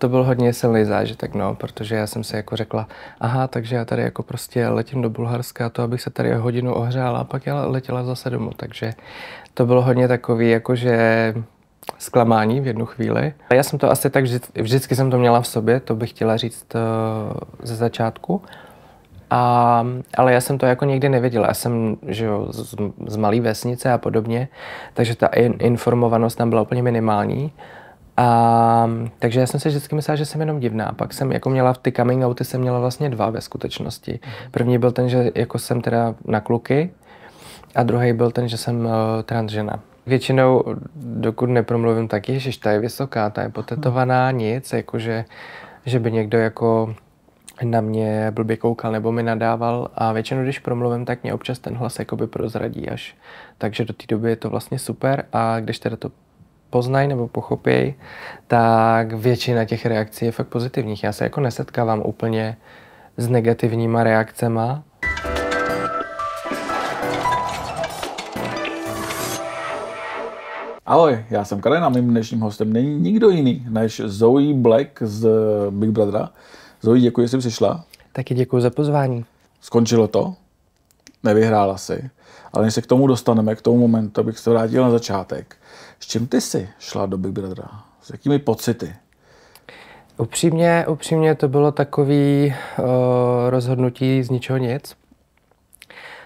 To byl hodně silný zážitek, no, protože já jsem si jako řekla, aha, takže já tady jako prostě letím do Bulharska, to abych se tady hodinu ohřála a pak já letěla zase domů, takže to bylo hodně takový jakože zklamání v jednu chvíli. Já jsem to asi tak vždy, vždycky jsem to měla v sobě, to bych chtěla říct eh, ze začátku. A, ale já jsem to jako nikdy nevěděla. Já jsem že jo, z, z malé vesnice a podobně, takže ta in, informovanost tam byla úplně minimální. A, ehm, takže já jsem si vždycky myslela, že jsem jenom divná. Pak jsem jako měla ty coming outy, jsem měla vlastně dva ve skutečnosti. Mhm. První byl ten, že jako jsem teda na kluky a druhý byl ten, že jsem uh, transžena. Většinou, dokud nepromluvím, tak že ta je vysoká, ta je potetovaná, mhm. nic, jakože, že by někdo jako na mě blbě koukal nebo mi nadával a většinou, když promluvím, tak mě občas ten hlas jakoby prozradí až. Takže do té doby je to vlastně super a když teda to poznají nebo pochopí, tak většina těch reakcí je fakt pozitivních. Já se jako nesetkávám úplně s negativníma reakcemi. Ahoj, já jsem Karen a mým dnešním hostem není nikdo jiný než Zoe Black z Big Brothera. Zoe, děkuji, že jsi přišla. Taky děkuji za pozvání. Skončilo to? Nevyhrála si. Ale než se k tomu dostaneme, k tomu momentu, abych se vrátil na začátek. S čím ty jsi šla do Big Brother? S jakými pocity? Upřímně, upřímně to bylo takový uh, rozhodnutí z ničeho nic.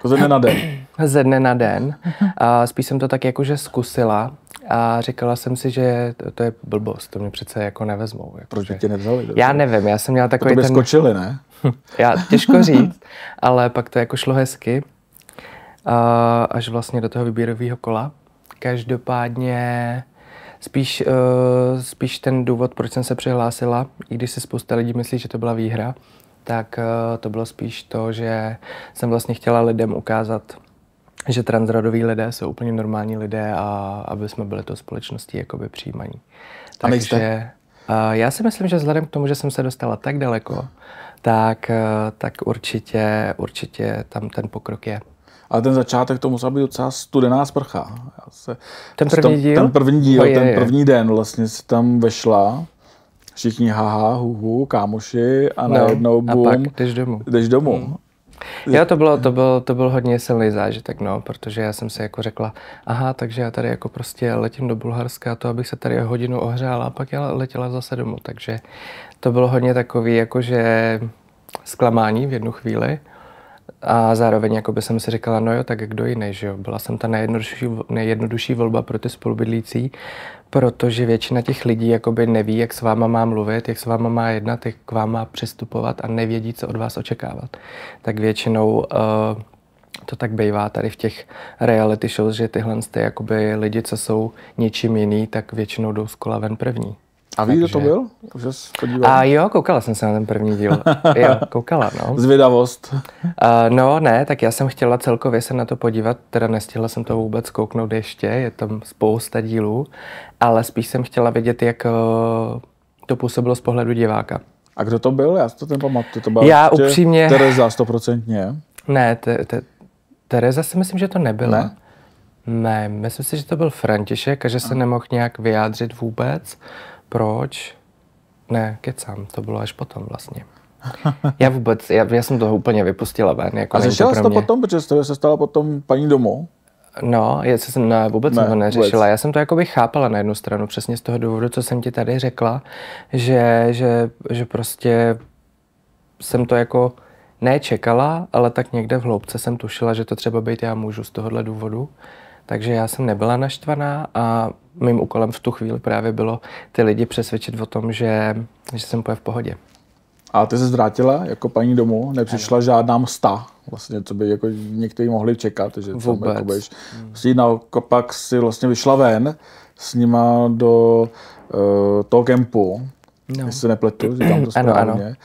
To jako ze dne na den. ze dne na den. A spíš jsem to tak jakože zkusila a říkala jsem si, že to, to je blbost, to mě přece jako nevezmou. Jako, Proč že... tě nevzali? Já nevím, já jsem měla takový to ten... skočili, ne? já, těžko říct, ale pak to jako šlo hezky až vlastně do toho výběrového kola. Každopádně spíš, eh, spíš ten důvod, proč jsem se přihlásila, i když si spousta lidí myslí, že to byla výhra, tak eh, to bylo spíš to, že jsem vlastně chtěla lidem ukázat, že transrodoví lidé jsou úplně normální lidé a aby jsme byli to společností jakoby přijímaní. Takže eh, já si myslím, že vzhledem k tomu, že jsem se dostala tak daleko, tak, tak určitě, určitě tam ten pokrok je ale ten začátek to musela být docela studená sprcha. Já se, ten první tam, díl? Ten první díl, je, ten je. první den vlastně se tam vešla všichni haha, huhu, kámoši a no, najednou bum. A pak jdeš domů. Jdeš domů. Hmm. Já to, bylo, to, bylo, to byl hodně silný zážitek, no, protože já jsem si jako řekla, aha, takže já tady jako prostě letím do Bulharska, to abych se tady hodinu ohřála a pak já letěla zase domů, takže to bylo hodně takový jakože zklamání v jednu chvíli, a zároveň by jsem si říkala, no jo, tak kdo jiný, že jo? Byla jsem ta nejjednodušší, nejjednodušší volba pro ty spolubydlící, protože většina těch lidí jakoby neví, jak s váma má mluvit, jak s váma má jednat, jak k vám má přistupovat a nevědí, co od vás očekávat. Tak většinou uh, to tak bývá tady v těch reality shows, že tyhle jste, jakoby, lidi, co jsou něčím jiný, tak většinou jdou z kola ven první. A víš, kdo to byl? Už A jo, koukala jsem se na ten první díl. jo, koukala, no. Zvědavost. A, no, ne, tak já jsem chtěla celkově se na to podívat, teda nestihla jsem to vůbec kouknout ještě, je tam spousta dílů, ale spíš jsem chtěla vědět, jak eh, to působilo z pohledu diváka. A kdo to byl? Já to pamatuju. To byla já upřímně... Tereza, stoprocentně. Ne, te, te, Tereza si myslím, že to nebyla. Ne? Ne, myslím si, že to byl František a že se nemohl nějak vyjádřit vůbec proč? Ne, kecám, to bylo až potom vlastně. Já vůbec, já, já jsem to úplně vypustila ven. Jako a řešila jsi to potom, protože se stala potom paní domů? No, já jsem, ne, vůbec ne, jsem to neřešila. Vůbec. Já jsem to jakoby chápala na jednu stranu, přesně z toho důvodu, co jsem ti tady řekla, že, že, že prostě jsem to jako nečekala, ale tak někde v hloubce jsem tušila, že to třeba být já můžu z tohohle důvodu. Takže já jsem nebyla naštvaná a mým úkolem v tu chvíli právě bylo ty lidi přesvědčit o tom, že, že jsem v pohodě. A ty se zvrátila jako paní domů, nepřišla ano. žádná msta, vlastně, co by jako někteří mohli čekat, že jako Vůbec. jako budeš. Vlastně naopak si vlastně vyšla ven s nima do uh, toho kempu no. jestli se nepletu, tam to Ano, ano. Eh,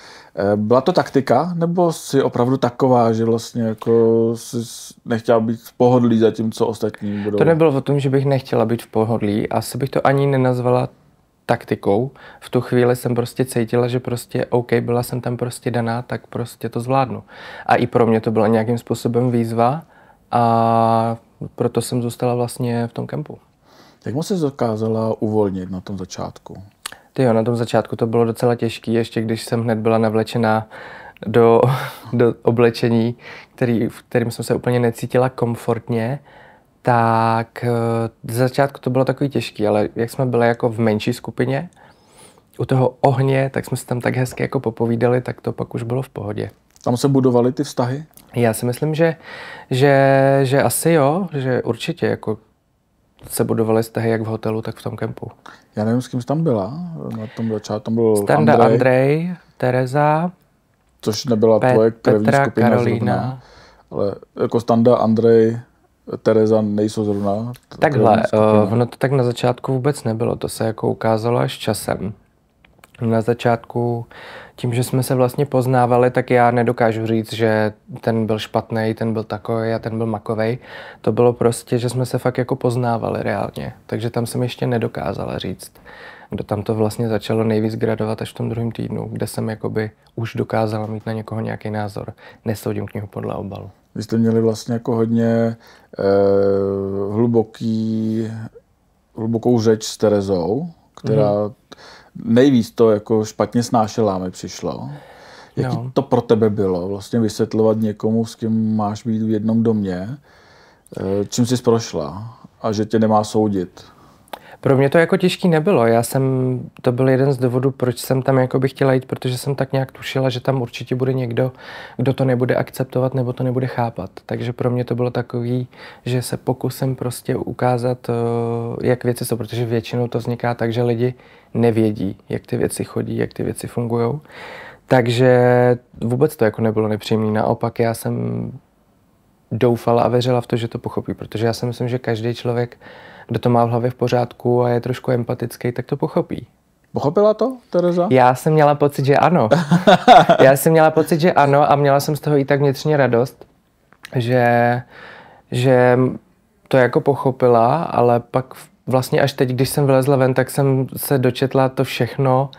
byla to taktika, nebo si opravdu taková, že vlastně jako jsi nechtěla být v pohodlí za tím, co ostatní budou? To nebylo o tom, že bych nechtěla být v pohodlí, asi bych to ani nenazvala taktikou. V tu chvíli jsem prostě cítila, že prostě OK, byla jsem tam prostě daná, tak prostě to zvládnu. A i pro mě to byla nějakým způsobem výzva a proto jsem zůstala vlastně v tom kempu. Jak moc se dokázala uvolnit na tom začátku? Jo, na tom začátku to bylo docela těžké, ještě když jsem hned byla navlečená do, do oblečení, který, v kterým jsem se úplně necítila komfortně, tak eh, z začátku to bylo takový těžký, ale jak jsme byli jako v menší skupině, u toho ohně, tak jsme se tam tak hezky jako popovídali, tak to pak už bylo v pohodě. Tam se budovaly ty vztahy? Já si myslím, že, že, že asi jo, že určitě. Jako se budovaly stehy jak v hotelu, tak v tom kempu. Já nevím, s kým jsi tam byla na tom začátku. Tam byl Standa Andrej, Andrej Tereza, což nebyla Pet, tvoje první Petra, skupina Karolina. Zrovna, ale jako Standa, Andrej, Tereza nejsou zrovna. Takhle, eh, ono to tak na začátku vůbec nebylo, to se jako ukázalo až časem na začátku tím, že jsme se vlastně poznávali, tak já nedokážu říct, že ten byl špatný, ten byl takový a ten byl makový. To bylo prostě, že jsme se fakt jako poznávali reálně. Takže tam jsem ještě nedokázala říct. Kdo tam to vlastně začalo nejvíc gradovat až v tom druhém týdnu, kde jsem jakoby už dokázala mít na někoho nějaký názor. Nesoudím knihu podle obalu. Vy jste měli vlastně jako hodně eh, hluboký, hlubokou řeč s Terezou, která mm-hmm nejvíc to jako špatně snášela mi přišlo. Jak to pro tebe bylo? Vlastně vysvětlovat někomu, s kým máš být v jednom domě, eh, čím jsi prošla a že tě nemá soudit. Pro mě to jako těžký nebylo. Já jsem, to byl jeden z důvodů, proč jsem tam jako bych chtěla jít, protože jsem tak nějak tušila, že tam určitě bude někdo, kdo to nebude akceptovat nebo to nebude chápat. Takže pro mě to bylo takový, že se pokusím prostě ukázat, eh, jak věci jsou, protože většinou to vzniká tak, že lidi nevědí, jak ty věci chodí, jak ty věci fungují. Takže vůbec to jako nebylo nepříjemné. Naopak já jsem doufala a věřila v to, že to pochopí, protože já si myslím, že každý člověk uh, kdo to má v hlavě v pořádku a je trošku empatický, tak to pochopí. Pochopila to, Tereza? Já jsem měla pocit, že ano. Já jsem měla pocit, že ano a měla jsem z toho i tak vnitřně radost, že, že to jako pochopila, ale pak vlastně až teď, když jsem vylezla ven, tak jsem se dočetla to všechno,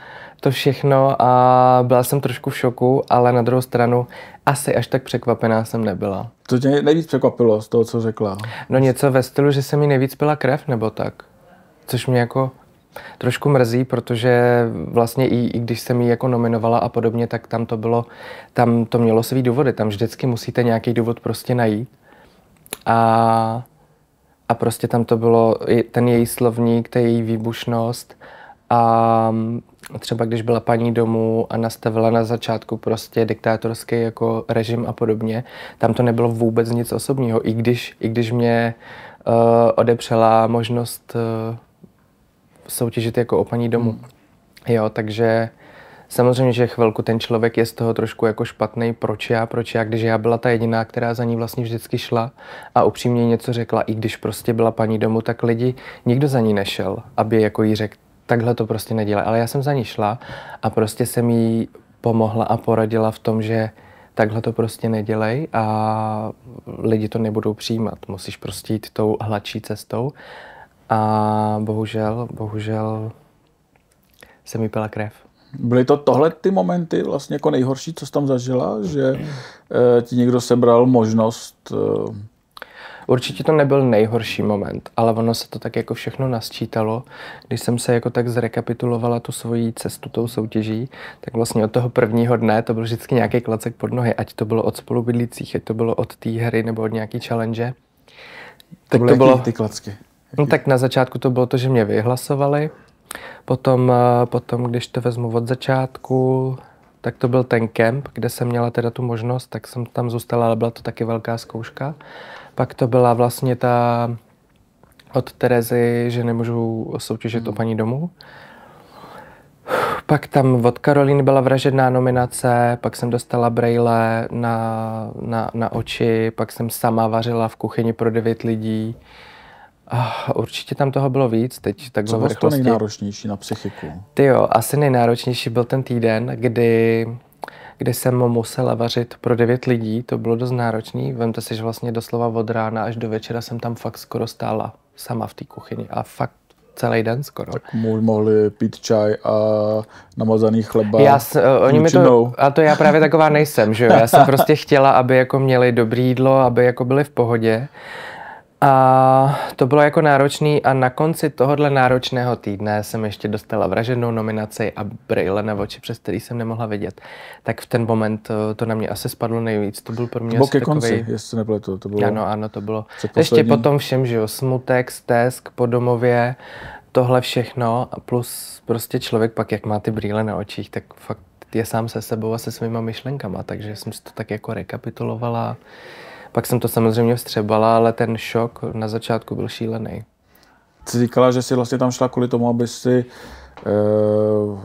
to všechno a byla jsem trošku v šoku, ale na druhou stranu asi až tak překvapená jsem nebyla. To tě nejvíc překvapilo z toho, co řekla? No něco ve stylu, že se mi nejvíc pila krev nebo tak. Což mě jako trošku mrzí, protože vlastně i, i když jsem ji jako nominovala a podobně, tak tam to bylo, tam to mělo svý důvody, tam vždycky musíte nějaký důvod prostě najít. A, a prostě tam to bylo ten její slovník, ta její výbušnost a třeba když byla paní domů a nastavila na začátku prostě diktátorský jako režim a podobně, tam to nebylo vůbec nic osobního, i když, i když mě uh, odepřela možnost uh, soutěžit jako o paní domů. Hmm. Jo, takže samozřejmě, že chvilku ten člověk je z toho trošku jako špatný, proč já, proč já, když já byla ta jediná, která za ní vlastně vždycky šla a upřímně něco řekla, i když prostě byla paní domu, tak lidi, nikdo za ní nešel, aby jako jí řekl, takhle to prostě nedělá. Ale já jsem za ní šla a prostě jsem jí pomohla a poradila v tom, že takhle to prostě nedělej a lidi to nebudou přijímat. Musíš prostě jít tou hladší cestou. A bohužel, bohužel se mi pila krev. Byly to tohle ty momenty vlastně jako nejhorší, co jsi tam zažila, že eh, ti někdo sebral možnost eh, Určitě to nebyl nejhorší moment, ale ono se to tak jako všechno nasčítalo. Když jsem se jako tak zrekapitulovala tu svoji cestu tou soutěží, tak vlastně od toho prvního dne to byl vždycky nějaký klacek pod nohy, ať to bylo od spolubydlících, ať to bylo od té hry nebo od nějaký challenge. Tak to, to bylo... ty klacky? No jaký? No tak na začátku to bylo to, že mě vyhlasovali, potom, eh, potom když to vezmu od začátku, tak to byl ten kemp, kde jsem měla teda tu možnost, tak jsem tam zůstala, ale byla to taky velká zkouška. Pak to byla vlastně ta od Terezy, že nemůžu soutěžit hmm. o paní domů. Pak tam od Karolíny byla vražedná nominace, pak jsem dostala brejle na, na, na oči, pak jsem sama vařila v kuchyni pro devět lidí. Oh, určitě tam toho bylo víc, teď tak Co bylo to nejnáročnější na psychiku? Ty jo, asi nejnáročnější byl ten týden, kdy kde jsem musela vařit pro devět lidí, to bylo dost náročné. Vemte si, že vlastně doslova od rána až do večera jsem tam fakt skoro stála sama v té kuchyni a fakt celý den skoro. Tak mu mohli pít čaj a namazaný chleba. Já, s, eh, oni mi to, a to já právě taková nejsem, že jo? Já jsem prostě chtěla, aby jako měli dobrý jídlo, aby jako byli v pohodě. A to bylo jako náročný a na konci tohohle náročného týdne jsem ještě dostala vraženou nominaci a brýle na oči, přes který jsem nemohla vidět. Tak v ten moment eh, to na mě asi spadlo nejvíc. To byl pro mě Boky takový... konci, jestli nepletu. To bylo... Ano, ano, to bylo. Ještě potom všem, že jo, smutek, stesk po domově, tohle všechno a plus prostě člověk pak, jak má ty brýle na očích, tak fakt je sám se sebou a se svýma myšlenkama, takže jsem si to tak jako rekapitulovala. Pak jsem to samozřejmě vstřebala, ale ten šok na začátku byl šílený. Ty říkala, že jsi vlastně tam šla kvůli tomu, aby si uh,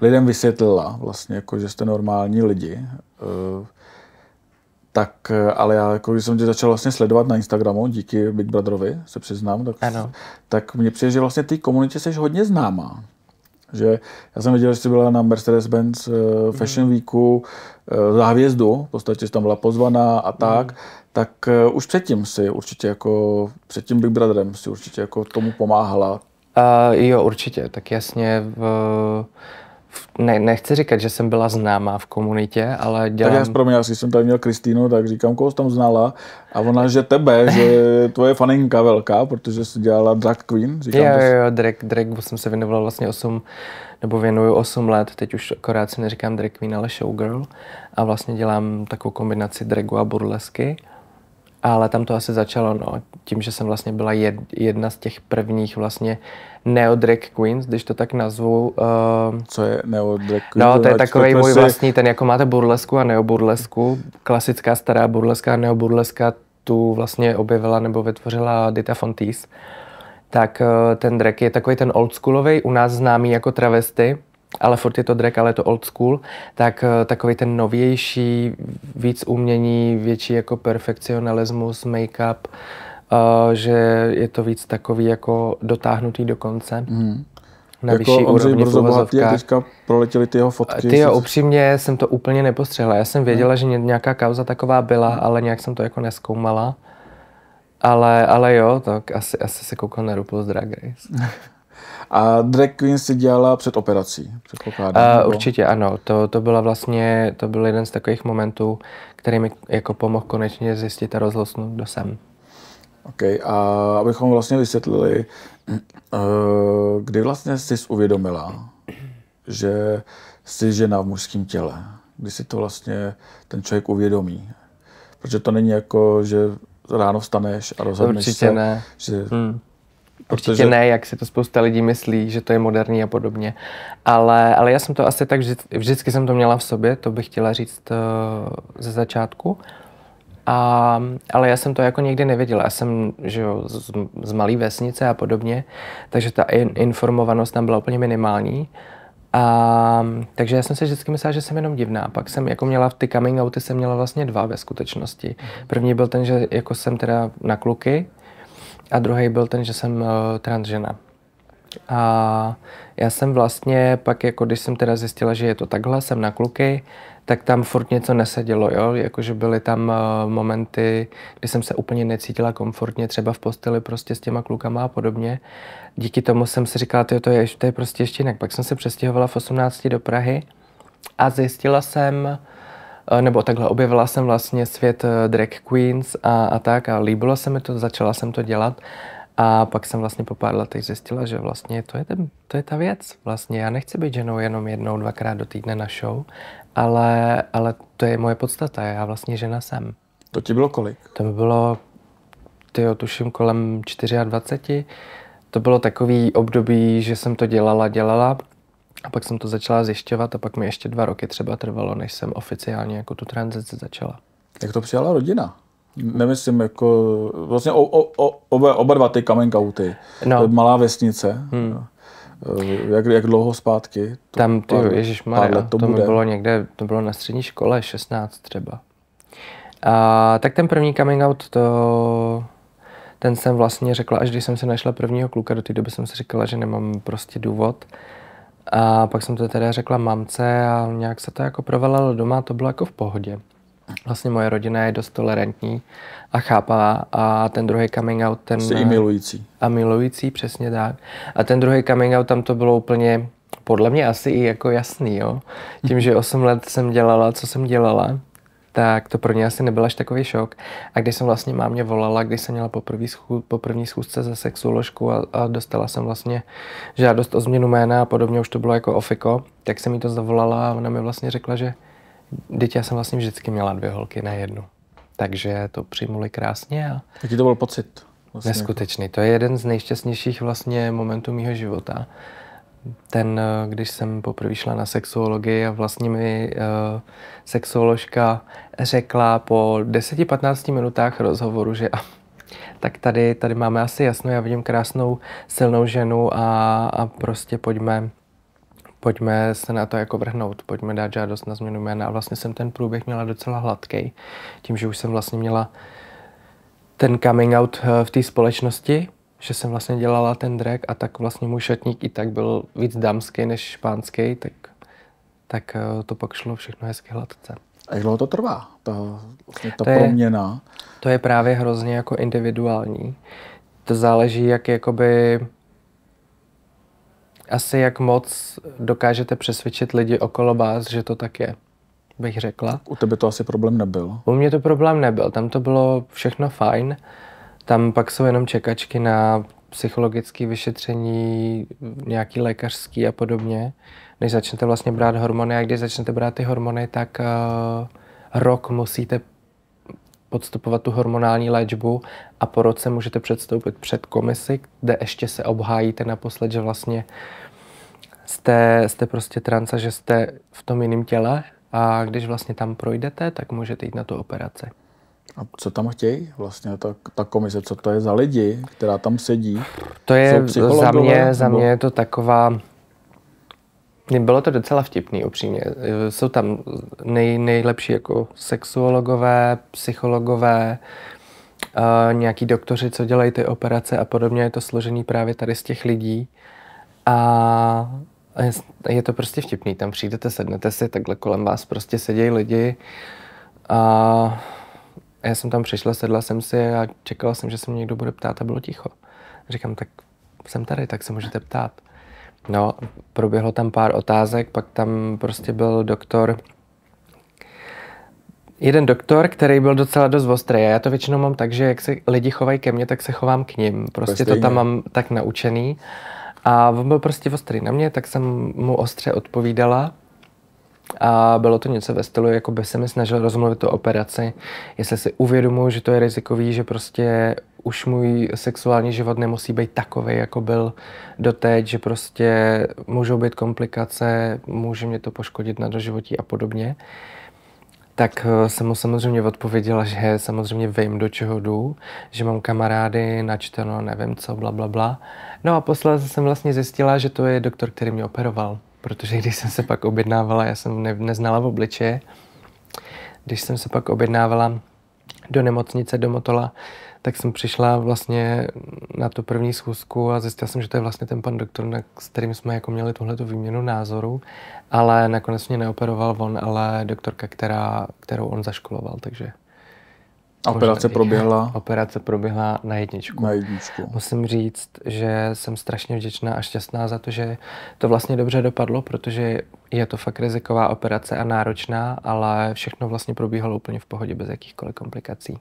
lidem vysvětlila, vlastně, jako, že jste normální lidi. Uh, tak, ale já, jako, když jsem tě začal vlastně sledovat na Instagramu, díky Big Brotherovi, se přiznám, tak, ano. tak mě přijde, že vlastně ty komunitě jsi hodně známá. Že já jsem viděl, že jsi byla na Mercedes-Benz eh, mhm. Fashion Weeku eh, hvězdu, v podstatě jsi tam byla pozvaná a mhm. tak, mm. tak eh, už předtím si určitě jako, před tím Big Brotherem si určitě jako tomu pomáhala. Uh, jo, určitě, tak jasně. V, uh ne, nechci říkat, že jsem byla známá v komunitě, ale dělám... Tak já s asi jsem tady měl Kristýnu, tak říkám, koho jsi tam znala? A ona, že tebe, že tvoje faninka velká, protože jsi dělala drag queen. Říkám, jo, jo, jo, drag, drag jsem se věnovala vlastně 8, nebo věnuju 8 let, teď už akorát si neříkám drag queen, ale showgirl. A vlastně dělám takovou kombinaci dragu a burlesky ale tam to asi začalo, no, tím, že jsem vlastně byla jed, jedna z těch prvních vlastně neo drag queens, když to tak nazvu. Uh, Co je neo drag queens? No, to je takový můj si... vlastní, ten jako máte burlesku a neo burlesku, klasická stará burleska a neo tu vlastně objevila nebo vytvořila Dita Fontis. Tak uh, ten drag je takový ten oldschoolový, u nás známý jako travesty, ale furt je to drag, ale je to old school, tak eh, takový ten novější, víc umění, větší jako perfekcionalismus, make-up, uh, že je to víc takový jako dotáhnutý do konce. Mm. Na jako vyšší Ondřej úrovni Brzobohatý, teďka proletěly ty jeho fotky. Ty jo, upřímně jsem to úplně nepostřehla. Já jsem věděla, hmm. že nějaká kauza taková byla, hmm. ale nějak jsem to jako neskoumala. Ale, ale jo, tak asi, asi se koukal na RuPaul's Drag Race. A drag queen si dělala před operací, předpokládám. Uh, určitě ano, to, to byla vlastně, to byl jeden z takových momentů, který mi jako pomohl konečně zjistit a rozhlasnout, kdo jsem. OK, a abychom vlastně vysvětlili, eh, kdy vlastně jsi uvědomila, že jsi žena v mužském těle, kdy si to vlastně ten člověk uvědomí. Protože to není jako, že ráno vstaneš a rozhodneš Určitě se, ne. že hmm Určitě Protože... ne, jak si to spousta lidí myslí, že to je moderní a podobně. Ale, ale já jsem to asi tak, vždy, vždycky jsem to měla v sobě, to bych chtěla říct uh, ze začátku. A, ale já jsem to jako nikdy nevěděla. Já jsem že jo, z, z malé vesnice a podobně, takže ta in, informovanost tam byla úplně minimální. A, takže já jsem si vždycky myslela, že jsem jenom divná. Pak jsem jako měla v ty coming outy jsem měla vlastně dva ve skutečnosti. Mhm. První byl ten, že jako jsem teda na kluky, a druhý byl ten, že jsem uh, transžena. A já jsem vlastně pak, jako když jsem teda zjistila, že je to takhle, jsem na kluky, tak tam furt něco nesedělo, jo? Jakože byly tam uh, momenty, kdy jsem se úplně necítila komfortně, třeba v posteli prostě s těma klukama a podobně. Díky tomu jsem si říkala, to je, to je prostě ještě jinak. Pak jsem se přestěhovala v 18 do Prahy a zjistila jsem, Eh, nebo takhle, objevila jsem vlastně svět eh, drag queens a, a tak a líbilo se mi to, začala jsem to dělat a pak jsem vlastně po pár letech zjistila, že vlastně to je, ten, to je ta věc. Vlastně já nechci být ženou jenom jednou, dvakrát do týdne na show, ale, ale to je moje podstata, já vlastně žena jsem. To ti bylo kolik? To by bylo, ty tuším, kolem 24. To bylo takový období, že jsem to dělala, dělala a pak jsem to začala zjišťovat a pak mi ještě dva roky třeba trvalo, než jsem oficiálně jako tu tranzici začala. Jak to přijala rodina? Nemyslím, jako vlastně o, o, o, oba, oba dva ty coming outy. No. Malá vesnice. Hmm. Eh, jak, jak dlouho zpátky? To Tam, ty Ježíš Maria, to, to bude. bylo někde, to bylo na střední škole, 16 třeba. A, tak ten první coming out, to, ten jsem vlastně řekla, až když jsem se našla prvního kluka, do té doby jsem si říkala, že nemám prostě důvod. A pak jsem to teda řekla mamce a nějak se to jako provalilo doma, to bylo jako v pohodě. Vlastně moje rodina je dost tolerantní a chápá a ten druhý coming out, ten... Jsi i milující. A milující, přesně tak. A ten druhý coming out, tam to bylo úplně, podle mě asi i jako jasný, jo. Tím, že 8 let jsem dělala, co jsem dělala, tak to pro ně asi nebyl až takový šok. A když jsem vlastně mámě volala, když jsem měla po první schůzce ze sexuoložku a, a dostala jsem vlastně žádost o změnu jména a podobně, už to bylo jako ofiko, tak jsem jí to zavolala a ona mi vlastně řekla, že dítě já jsem vlastně vždycky měla dvě holky, ne jednu. Takže to přijmuli krásně. A... Jaký to byl pocit? Vlastně. Neskutečný. To je jeden z nejšťastnějších vlastně momentů mého života ten, eh, když jsem poprvé šla na sexuologii a vlastně mi uh, eh, sexuoložka řekla po 10-15 minutách rozhovoru, že tak tady, tady máme asi jasno, já vidím krásnou silnou ženu a, a prostě pojďme, pojďme se na to jako vrhnout, pojďme dát žádost na změnu jména. A vlastně jsem ten průběh měla docela hladký, tím, že už jsem vlastně měla ten coming out eh, v té společnosti, že jsem vlastně dělala ten drag a tak vlastně můj šatník i tak byl víc dámský než pánský, tak, tak eh, to pak šlo všechno hezky hladce. A jak dlouho to trvá, ta, vlastně ta to proměna? Je, to je právě hrozně jako individuální. To záleží, jak jakoby asi jak moc dokážete přesvědčit lidi okolo vás, že to tak je, bych řekla. U tebe to asi problém nebyl? U mě to problém nebyl, tam to bylo všechno fajn. Uh, tam pak jsou jenom čekačky na psychologické vyšetření, nějaký lékařský a podobně. Než začnete vlastně brát hormony a když začnete brát ty hormony, tak uh, rok musíte podstupovat tu hormonální léčbu a po roce můžete předstoupit před komisi, kde ještě se obhájíte naposled, že vlastně jste, jste prostě transa, že jste v tom jiném těle a když vlastně tam projdete, tak můžete jít na tu operaci. A co tam chtějí vlastně, ta, ta komise, co to je za lidi, která tam sedí? To je za mě, za mě je to taková, bylo to docela vtipný, upřímně. Jsou tam nej, nejlepší jako sexuologové, psychologové, eh, nějaký doktoři, co dělají ty operace a podobně. Je to složený právě tady z těch lidí. A je to prostě vtipný. Tam přijdete, sednete si, takhle kolem vás prostě sedějí lidi. A uh, a já jsem tam přišla, sedla jsem si a čekala jsem, že se mě někdo bude ptát a bylo ticho. Říkám, tak jsem tady, tak se můžete ptát. No, proběhlo tam pár otázek, pak tam prostě byl doktor, jeden doktor, který byl docela dost ostrý. Já to většinou mám tak, že jak se lidi chovají ke mně, tak se chovám k ním. Prostě, prostě to tam mám tak naučený. A on byl prostě ostrý na mě, tak jsem mu ostře odpovídala. A bylo to něco ve stylu, jako by se mi snažil rozmluvit tu operaci, jestli si uvědomuji, že to je rizikový, že prostě už můj sexuální život nemusí být takový, jako byl doteď, že prostě můžou být komplikace, může mě to poškodit na doživotí a podobně. Tak eh, jsem mu samozřejmě odpověděla, že samozřejmě vím, do čeho jdu, že mám kamarády, načteno, nevím co, bla, bla, bla. No a posledně jsem vlastně zjistila, že to je doktor, který mě operoval protože když jsem se pak objednávala, já jsem ne, neznala v obliče, když jsem se pak objednávala do nemocnice, do Motola, tak jsem přišla vlastně na tu první schůzku a zjistila jsem, že to je vlastně ten pan doktor, na, s kterým jsme jako měli tuhle výměnu názorů, ale nakonec mě neoperoval on, ale doktorka, která, kterou on zaškoloval, takže Operace možná, proběhla? Operace proběhla na jedničku. Na jedničku. Musím říct, že jsem strašně vděčná a šťastná za to, že to vlastně dobře dopadlo, protože je to fakt riziková operace a náročná, ale všechno vlastně probíhalo úplně v pohodě, bez jakýchkoliv komplikací.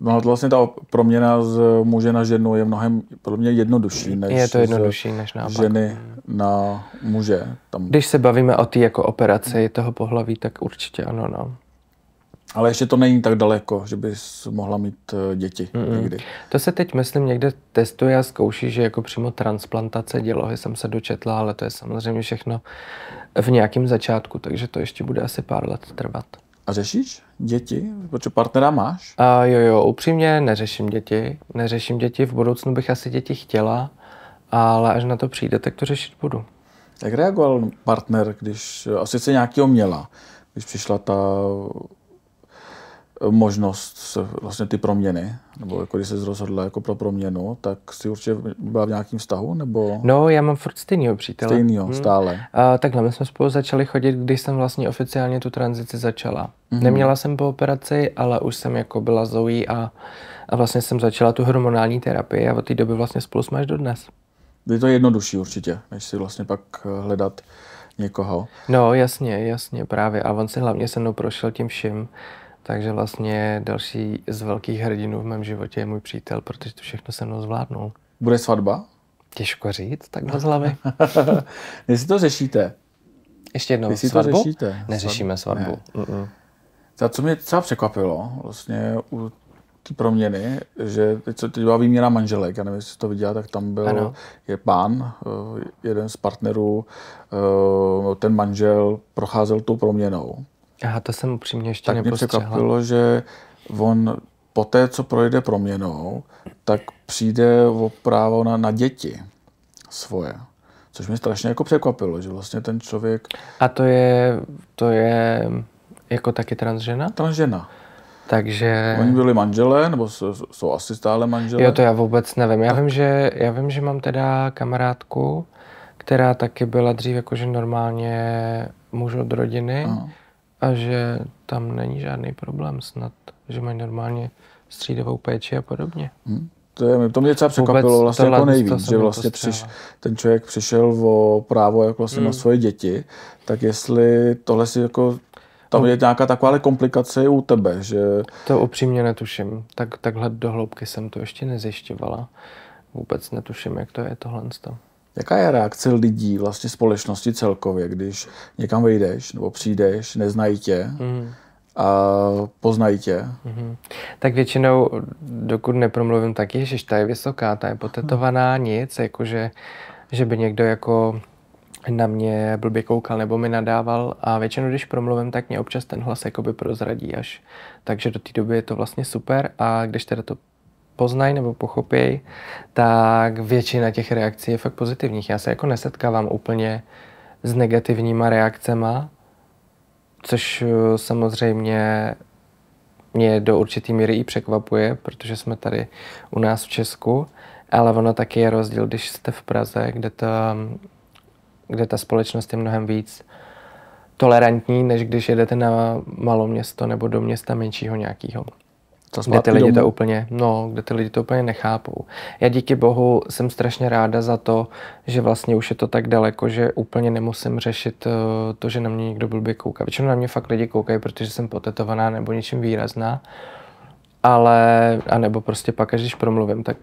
No to vlastně ta proměna z muže na ženu je mnohem pro mě jednodušší než je to jednodušší než naopak. ženy na muže. Tam. Když se bavíme o té jako operaci toho pohlaví, tak určitě ano. No. Ale ještě to není tak daleko, že bys mohla mít eh, děti mm-hmm. někdy. To se teď, myslím, někde testuje a zkouší, že jako přímo transplantace dělohy jsem se dočetla, ale to je samozřejmě všechno v nějakém začátku, takže to ještě bude asi pár let trvat. A řešíš děti? Protože partnera máš? A jo, jo, upřímně neřeším děti. Neřeším děti, v budoucnu bych asi děti chtěla, ale až na to přijde, tak to řešit budu. Jak reagoval partner, když eh, asi se nějakého měla, když přišla ta možnost vlastně ty proměny, nebo jako když se rozhodla jako pro proměnu, tak si určitě byla v nějakém vztahu, nebo? No, já mám furt stejného přítele. Stejného, hmm. stále. A, takhle, my jsme spolu začali chodit, když jsem vlastně oficiálně tu tranzici začala. Mm-hmm. Neměla jsem po operaci, ale už jsem jako byla zoují a, a vlastně jsem začala tu hormonální terapii a od té doby vlastně spolu jsme až do dnes. Je to jednodušší určitě, než si vlastně pak eh, hledat někoho. No, jasně, jasně, právě. A on se hlavně se mnou prošel tím vším takže vlastně další z velkých hrdinů v mém životě je můj přítel, protože to všechno se mnou zvládnul. Bude svatba? Těžko říct, tak na hlavy. si to řešíte? Ještě jednou, Jestli svatbu? To řešíte? Neřešíme svatbu. Ne. Za co mě třeba překvapilo, vlastně u ty proměny, že teď, co teď byla výměna manželek, já nevím, jestli to viděla, tak tam byl ano. je pán, eh, jeden z partnerů, eh, ten manžel procházel tou proměnou. Aha, to jsem upřímně ještě tak nepostřehla. mě překvapilo, že on po té, co projde proměnou, tak přijde o právo na, na děti svoje. Což mě strašně jako překvapilo, že vlastně ten člověk... A to je, to je jako taky transžena? Transžena. Takže... Oni byli manželé, nebo jsou, jsou asi stále manželé? Jo, to já vůbec nevím. Já vím, že, já vím, že mám teda kamarádku, která taky byla dřív jakože normálně muž od rodiny. Aha a že tam není žádný problém snad, že mají normálně střídavou péči a podobně. Hmm. To, je, to mě třeba překvapilo vlastně jako nejvíc, že vlastně přiš, ten člověk přišel o právo jako vlastně hmm. na svoje děti, tak jestli tohle si jako tam je nějaká taková komplikace u tebe, že... To upřímně netuším. Tak, takhle do hloubky jsem to ještě nezjišťovala. Vůbec netuším, jak to je tohle. Hmm. Jaká je reakce lidí, vlastně společnosti celkově, když někam vejdeš nebo přijdeš, neznají tě mm. a poznají tě? Mm. Tak většinou, dokud nepromluvím, tak ježiš, ta je vysoká, ta je potetovaná, mm. nic, jakože, že by někdo jako na mě blbě koukal nebo mi nadával a většinou, když promluvím, tak mě občas ten hlas jakoby prozradí až. Takže do té doby je to vlastně super a když teda to poznají nebo pochopí, tak většina těch reakcí je fakt pozitivních. Já se jako nesetkávám úplně s negativníma reakcema, což eh, samozřejmě mě do určitý míry i překvapuje, protože jsme tady u nás v Česku, ale ono taky je rozdíl, když jste v Praze, kde ta, kde ta společnost je mnohem víc tolerantní, než když jedete na malo město nebo do města menšího nějakého kde vlastně ty lidi domů. to úplně, no, kde ty lidi to úplně nechápou. Já díky bohu jsem strašně ráda za to, že vlastně už je to tak daleko, že úplně nemusím řešit eh, to, že na mě někdo blbě kouká. Většinou na mě fakt lidi koukají, protože jsem potetovaná nebo něčím výrazná. Ale, anebo prostě pak, když promluvím, tak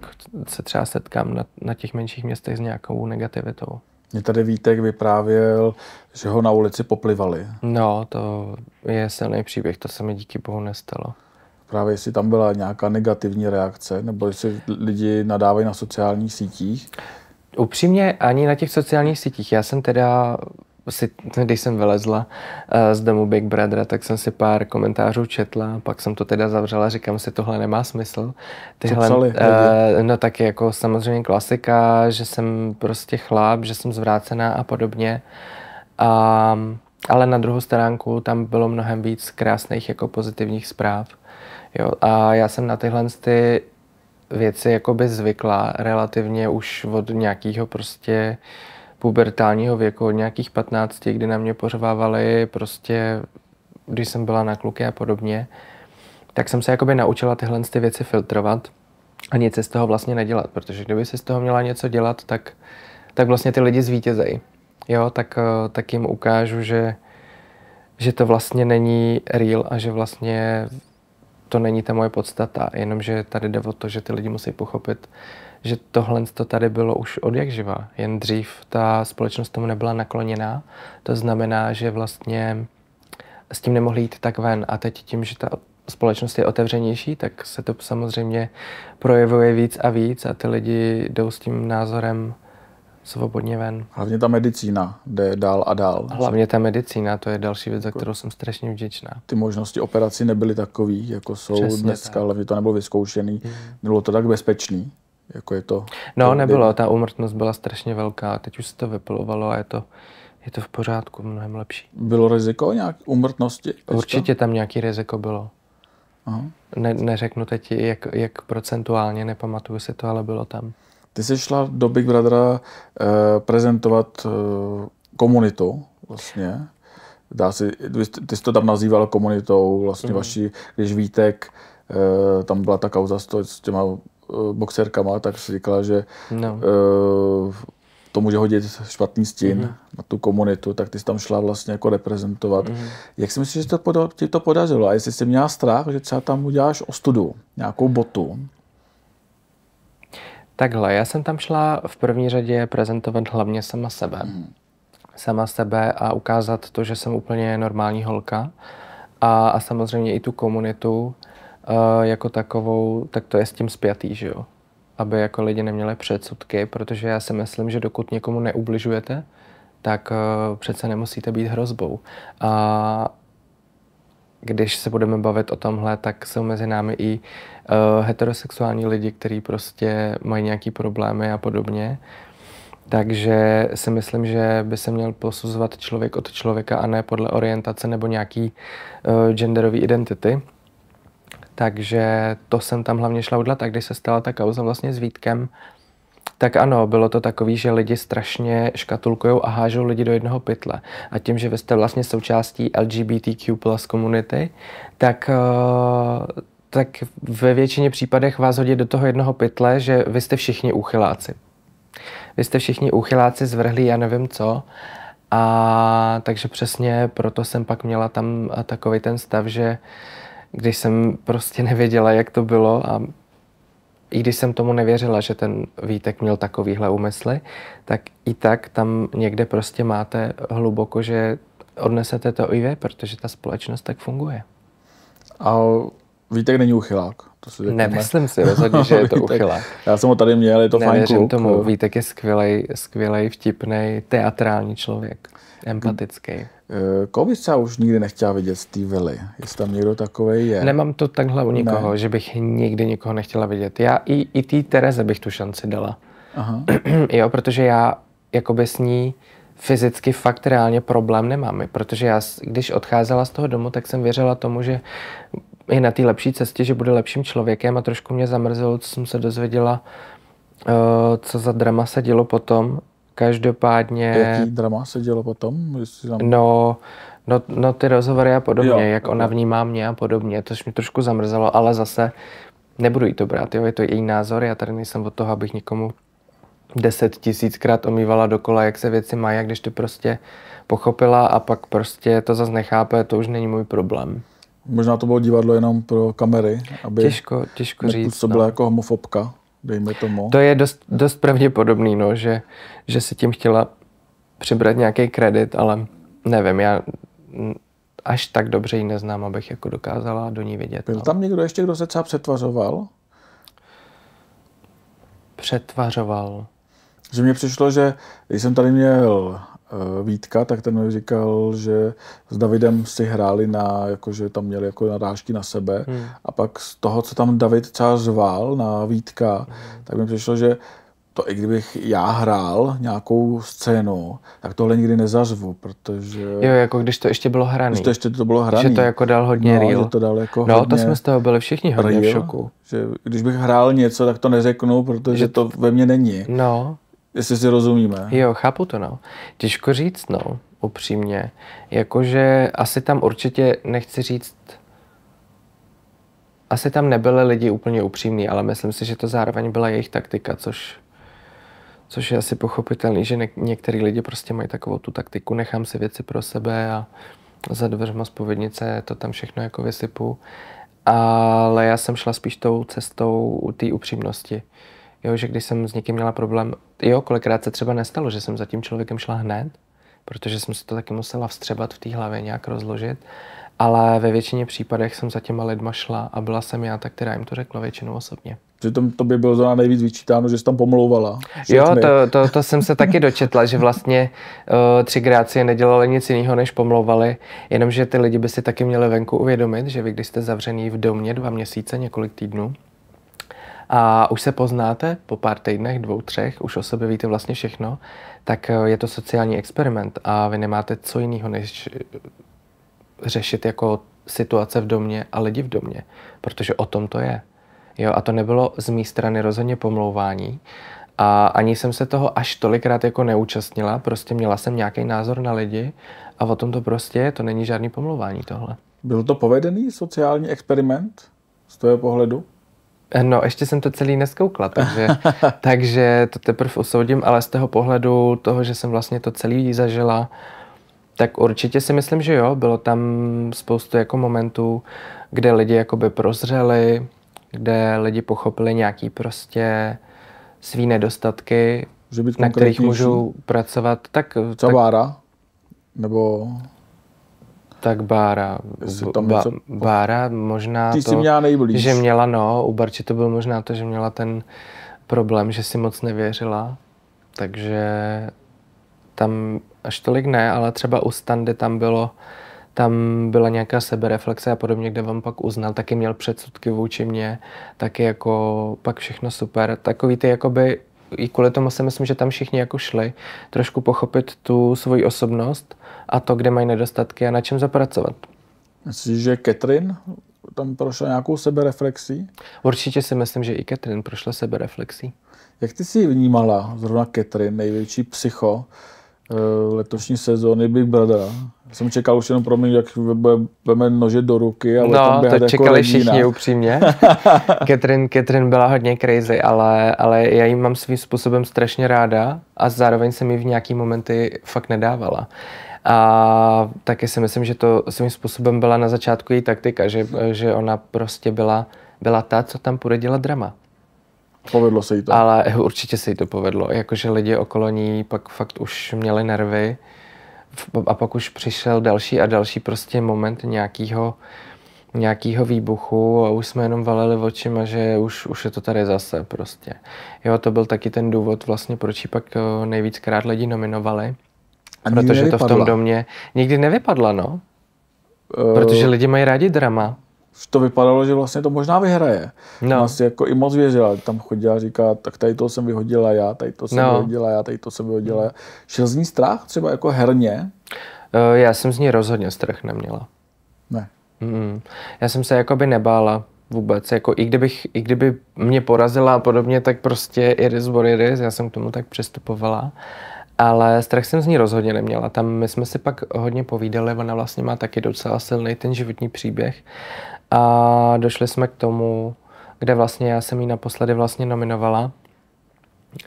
se třeba setkám na, na těch menších městech s nějakou negativitou. Mě tady Vítek vyprávěl, že ho na ulici poplivali. No, to je silný příběh, to se mi díky bohu nestalo právě jestli tam byla nějaká negativní reakce, nebo jestli lidi nadávají na sociálních sítích? Upřímně ani na těch sociálních sítích. Já jsem teda si, když jsem vylezla eh, z domu Big Brother, tak jsem si pár komentářů četla, pak jsem to teda zavřela, říkám si, tohle nemá smysl. Tyhle, Co psali, uh, no tak jako samozřejmě klasika, že jsem prostě chlap, že jsem zvrácená a podobně. Um, ale na druhou stránku tam bylo mnohem víc krásných jako pozitivních zpráv. Jo, a já jsem na tyhle ty věci jakoby zvykla relativně už od nějakého prostě pubertálního věku, od nějakých 15, kdy na mě pořvávali prostě, když jsem byla na kluky a podobně, tak jsem se jakoby naučila tyhle ty věci filtrovat a nic se z toho vlastně nedělat, protože kdyby si z toho měla něco dělat, tak, tak vlastně ty lidi zvítězejí. Jo, tak, tak jim ukážu, že, že to vlastně není real a že vlastně to není ta moje podstata, jenomže tady jde o to, že ty lidi musí pochopit, že tohle to tady bylo už od jak živa. Jen dřív ta společnost tomu nebyla nakloněná. To znamená, že vlastně s tím nemohli jít tak ven. A teď tím, že ta společnost je otevřenější, tak se to samozřejmě projevuje víc a víc a ty lidi jdou s tím názorem svobodně ven. Hlavně ta medicína jde dál a dál. Hlavně ta medicína, to je další věc, za kterou jsem strašně vděčná. Ty možnosti operací nebyly takový, jako jsou Přesně dneska, tak. by to nebylo vyzkoušený, Hmm. Bylo to tak bezpečný, jako je to. No, to nebylo, ta úmrtnost byla strašně velká, teď už se to vypilovalo a je to, je to v pořádku, mnohem lepší. Bylo riziko nějak úmrtnosti? Určitě tam nějaký riziko bylo. Aha. Ne, neřeknu teď, jak, jak procentuálně, nepamatuju si to, ale bylo tam. Ty jsi šla do Big Brothera eh, prezentovat eh, komunitu vlastně. Dá si, ty jsi to tam nazýval komunitou, vlastně mm. vaší, když Vítek, eh, tam byla ta kauza s těma eh, boxerkama, tak si říkala, že no. Eh, to může hodit špatný stín mm. na tu komunitu, tak ty jsi tam šla vlastně jako reprezentovat. Mm. Jak si myslíš, že to poda- ti to podařilo? A jestli jsi měla strach, že třeba tam uděláš ostudu, nějakou botu? Takhle, já jsem tam šla v první řadě prezentovat hlavně sama sebe. Hmm. Sama sebe a ukázat to, že jsem úplně normální holka. A, a samozřejmě i tu komunitu uh, jako takovou, tak to je s tím spjatý, že jo. Aby jako lidi neměli předsudky, protože já si myslím, že dokud někomu neubližujete, tak uh, přece nemusíte být hrozbou. A, když se budeme bavit o tomhle, tak jsou mezi námi i uh, heterosexuální lidi, kteří prostě mají nějaký problémy a podobně. Takže si myslím, že by se měl posuzovat člověk od člověka a ne podle orientace nebo nějaký uh, eh, genderové identity. Takže to jsem tam hlavně šla udělat. A když se stala ta kauza vlastně s Vítkem, tak ano, bylo to takový, že lidi strašně škatulkují a hážou lidi do jednoho pytle. A tím, že vy jste vlastně součástí LGBTQ plus komunity, tak eh, tak ve většině případech vás hodí do toho jednoho pytle, že vy jste všichni úchyláci. Vy jste všichni úchyláci zvrhli, já nevím co. A takže přesně proto jsem pak měla tam takový ten stav, že když jsem prostě nevěděla, jak to bylo a i když jsem tomu nevěřila, že ten Vítek měl takovýhle úmysly, tak i tak tam někde prostě máte hluboko, že odnesete to i vy, protože ta společnost tak funguje. A Vítek není uchylák. To si řekneme. Nemyslím si rozhodně, že je to uchylák. Já jsem ho tady měl, je to fajn kluk. tomu. Vítek je skvělej, skvělej, vtipný, teatrální člověk. Empatický. Eh, Koho třeba už nikdy nechtěla vidět z té vily? Jestli tam někdo takový je. Nemám to takhle u nikoho, ne. že bych nikdy nikoho nechtěla vidět. Já i, i té Tereze bych tu šanci dala. Aha. jo, protože já jakoby s ní fyzicky fakt reálně problém nemám. Protože já, když odcházela z toho domu, tak jsem věřila tomu, že je na té lepší cestě, že bude lepším člověkem a trošku mě zamrzelo, co jsem se dozvěděla, eh, co za drama se dělo potom Každopádně... Jaký drama se dělo potom? Jestli tam... No, no, no ty rozhovory a podobně, jo, jak ona vnímá mě a podobně, To mi trošku zamrzelo, ale zase nebudu jí to brát, jo, je to její názor, já tady nejsem od toho, abych někomu deset tisíckrát omývala dokola, jak se věci mají, a když to prostě pochopila a pak prostě to zase nechápe, to už není můj problém. Možná to bylo divadlo jenom pro kamery, aby těžko, těžko říct, byla no. jako homofobka dejme tomu. To je dost, dost pravděpodobný, no, že, že si tím chtěla přibrat nějaký kredit, ale nevím, já až tak dobře ji neznám, abych jako dokázala do ní vidět. Byl no. tam někdo ještě, kdo se třeba přetvařoval? Přetvařoval. Že mě přišlo, že když jsem tady měl Eh, Vítka, tak ten říkal, že s Davidem si hráli na, jakože tam měli jako narážky na sebe hmm. a pak z toho, co tam David třeba zval na Vítka, hmm. tak mi přišlo, že to i kdybych já hrál nějakou scénu, tak tohle nikdy nezařvu, protože... Jo, jako když to ještě bylo hraný. Když to ještě to bylo hraný. Že to jako dal hodně no, real. to dal jako no, hodně to jsme z toho byli všichni hodně real. v šoku. Že když bych hrál něco, tak to neřeknu, protože že... to ve mně není. No. Jestli si rozumíme. Jo, chápu to, no. Těžko říct, no, upřímně. Jakože asi tam určitě, nechci říct, asi tam nebyly lidi úplně upřímní, ale myslím si, že to zároveň byla jejich taktika, což, což je asi pochopitelný, že ne, některý lidi prostě mají takovou tu taktiku, nechám si věci pro sebe a za dveřma zpovědnice to tam všechno jako vysypu. Ale já jsem šla spíš tou cestou té upřímnosti. Jo, že když jsem s někým měla problém, jo, kolikrát se třeba nestalo, že jsem za tím člověkem šla hned, protože jsem si to taky musela vstřebat v té hlavě, nějak rozložit, ale ve většině případech jsem za těma lidma šla a byla jsem já ta, která jim to řekla většinou osobně. Že to, to by bylo za nejvíc vyčítáno, že jsi tam pomlouvala. Jo, to, to, to jsem se taky dočetla, že vlastně uh, tři grácie nedělali nic jiného, než pomlouvali, jenomže ty lidi by si taky měli venku uvědomit, že vy, když jste zavřený v domě dva měsíce, několik týdnů, a už se poznáte po pár týdnech, dvou, třech, už o sobě víte vlastně všechno, tak eh, je to sociální experiment a vy nemáte co jiného, než eh, řešit jako situace v domě a lidi v domě, protože o tom to je. Jo, a to nebylo z mé strany rozhodně pomlouvání, a ani jsem se toho až tolikrát jako neúčastnila, prostě měla jsem nějaký názor na lidi a o tom to prostě je, to není žádný pomlouvání tohle. Byl to povedený sociální experiment z tvého pohledu? No, ještě jsem to celý neskoukla, takže, takže to teprve usoudím, ale z toho pohledu toho, že jsem vlastně to celý zažila, tak určitě si myslím, že jo, bylo tam spoustu jako momentů, kde lidi jakoby prozřeli, kde lidi pochopili nějaký prostě svý nedostatky, na kterých můžu pracovat. Tak, Co tak, vára? Nebo... Tak Bára. Tam ba, něco... Bára možná Ty to, měla nejblíž. že měla, no, u Barči to byl možná to, že měla ten problém, že si moc nevěřila, takže tam až tolik ne, ale třeba u Standy tam bylo, tam byla nějaká sebereflexe a podobně, kde vám pak uznal, taky měl předsudky vůči mně, taky jako pak všechno super. Takový ty jakoby, i kvůli tomu si myslím, že tam všichni jako šli trošku pochopit tu svoji osobnost a to, kde mají nedostatky a na čem zapracovat. Myslíš, že Katrin tam prošla nějakou sebereflexí? Určitě si myslím, že i Katrin prošla sebereflexí. Jak ty si vnímala zrovna Katrin, největší psycho eh, letošní sezóny Big Brother. Já jsem čekal už jenom, mě, jak veme nože do ruky. Ale no, to jako čekali jako všichni upřímně. Katrin, Katrin byla hodně crazy, ale, ale já ji mám svým způsobem strašně ráda a zároveň se mi v nějaký momenty fakt nedávala. A taky si myslím, že to svým způsobem byla na začátku její taktika, že, že ona prostě byla, byla ta, co tam půjde dělat drama. Povedlo se jí to. Ale určitě se jí to povedlo. Jakože lidi okolo ní pak fakt už měli nervy a pak už přišel další a další prostě moment nějakého nějakýho výbuchu a už jsme jenom valili očima, že už, už je to tady zase prostě. Jo, to byl taky ten důvod vlastně, proč ji pak eh, nejvíckrát lidi nominovali. A protože to v tom domě nikdy nevypadla, no. Uh, protože eh, lidi mají rádi drama. To vypadalo, že vlastně to možná vyhraje. No. Ona si jako i moc věřila. Tam chodila a říká, tak tady to jsem vyhodila já, tady to jsem no. vyhodila já, tady to jsem vyhodila já. Šel z ní strach třeba jako herně? Uh, já jsem z ní rozhodně strach neměla. Ne. Mm. Já jsem se jakoby nebála vůbec. Jako i, kdybych, I kdyby mě porazila a podobně, tak prostě Iris is Já jsem k tomu tak přistupovala. Uh, ale strach jsem z ní rozhodně neměla. Tam my jsme si pak hodně povídali, ona vlastně má taky docela silný ten životní příběh. A došli jsme k tomu, kde vlastně já jsem ji naposledy vlastně nominovala.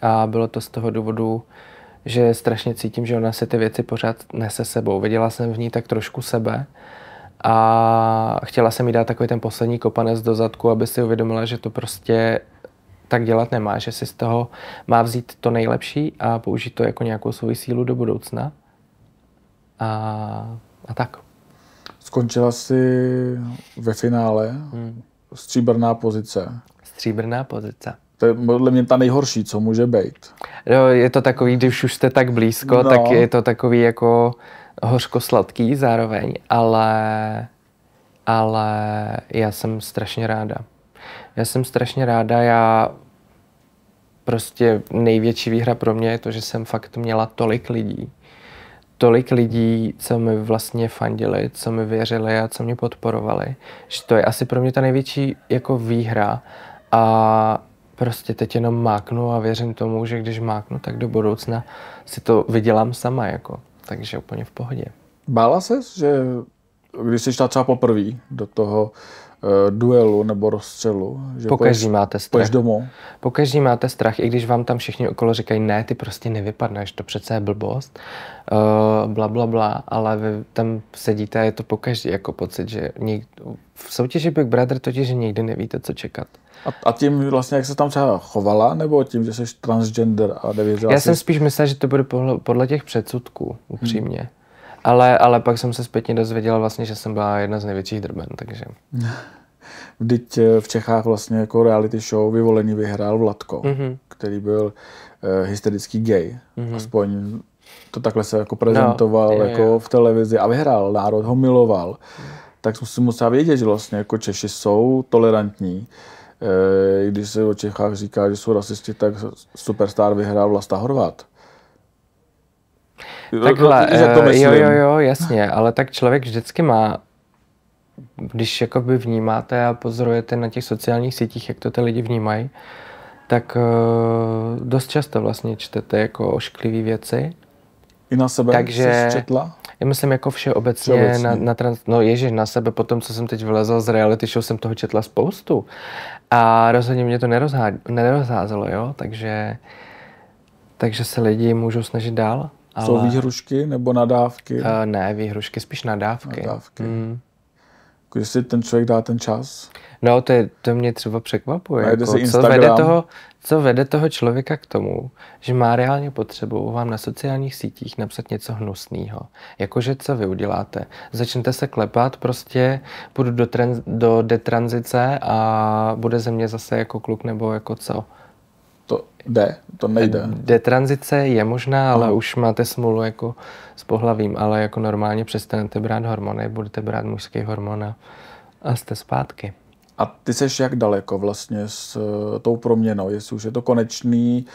A bylo to z toho důvodu, že strašně cítím, že ona si ty věci pořád nese sebou. Viděla jsem v ní tak trošku sebe a chtěla jsem jí dát takový ten poslední kopanec do zadku, aby si uvědomila, že to prostě tak dělat nemá, že si z toho má vzít to nejlepší a použít to jako nějakou svoji sílu do budoucna. A, a tak. Skončila si ve finále hmm. stříbrná pozice. Stříbrná pozice. To je podle mě ta nejhorší, co může být. No, je to takový, když už jste tak blízko, no. tak je to takový jako hořko-sladký zároveň, ale, ale já jsem strašně ráda. Já jsem strašně ráda, já prostě největší výhra pro mě je to, že jsem fakt měla tolik lidí. Tolik lidí, co mi vlastně fandili, co mi věřili a co mě podporovali. Že to je asi pro mě ta největší jako výhra a prostě teď jenom máknu a věřím tomu, že když máknu, tak do budoucna si to vydělám sama jako. Takže úplně v pohodě. Bála ses, že když jsi šla třeba poprvé do toho Eh, duelu nebo rozstřelu. Že Pokaždý máte strach. Pojď domů. Pokaždý máte strach, i když vám tam všichni okolo říkají, ne, ty prostě nevypadneš, to přece je blbost, uh, bla, bla, bla, ale vy tam sedíte a je to pokaždý jako pocit, že někdo, v soutěži Big Brother totiž nikdy nevíte, co čekat. A, a tím vlastně, jak se tam třeba chovala, nebo tím, že jsi transgender a nevěřila Já jsem jsem spíš myslel, že to bude podle, podle těch předsudků, upřímně. Hmm. Ale, ale pak jsem se zpětně dozvěděl vlastně, že jsem byla jedna z největších drben, takže... Vždyť eh, v Čechách vlastně jako reality show vyvolený vyhrál Vladko, mm-hmm. který byl uh, hysterický gay, mm-hmm. aspoň to takhle se jako no, prezentoval no, je, jako je. v televizi a vyhrál, národ ho miloval. Mm. Tak jsem si musel vědět, že vlastně jako Češi jsou tolerantní. E, když se o Čechách říká, že jsou rasisti, tak superstar vyhrál Vlasta Horvát. Takhle, eh, to, to jo, jo, jo, jasně, ale tak člověk vždycky má když jakoby vnímáte a pozorujete na těch sociálních sítích, jak to ty lidi vnímají, tak eh, dost často vlastně čtete jako ošklivý věci. I na sebe Takže, jsi četla? Já myslím jako všeobecně, všeobecně. Na, na trans, no ježiš, na sebe, po tom, co jsem teď vylezl z reality show, jsem toho četla spoustu. A rozhodně mě to nerozhá, nerozházelo, jo, takže, takže se lidi můžou snažit dál. Ale... Jsou výhrušky nebo nadávky? Uh, ne, výhrušky, spíš nadávky. Nadávky. Mm. Když jako si ten člověk dá ten čas? No, to, je, to mě třeba překvapuje. Jako, si co, vede toho, co vede toho člověka k tomu, že má reálně potřebu vám na sociálních sítích napsat něco hnusného. Jakože co vy uděláte? Začnete se klepat, prostě půjdu do, trans, do detranzice a bude ze mě zase jako kluk nebo jako co to jde, to nejde. Detranzice je možná, ale no. už máte smůlu jako s pohlavím, ale jako normálně přestanete brát hormony, budete brát mužský hormon a, jste zpátky. A ty seš jak daleko vlastně s eh, tou proměnou, jestli už je to konečný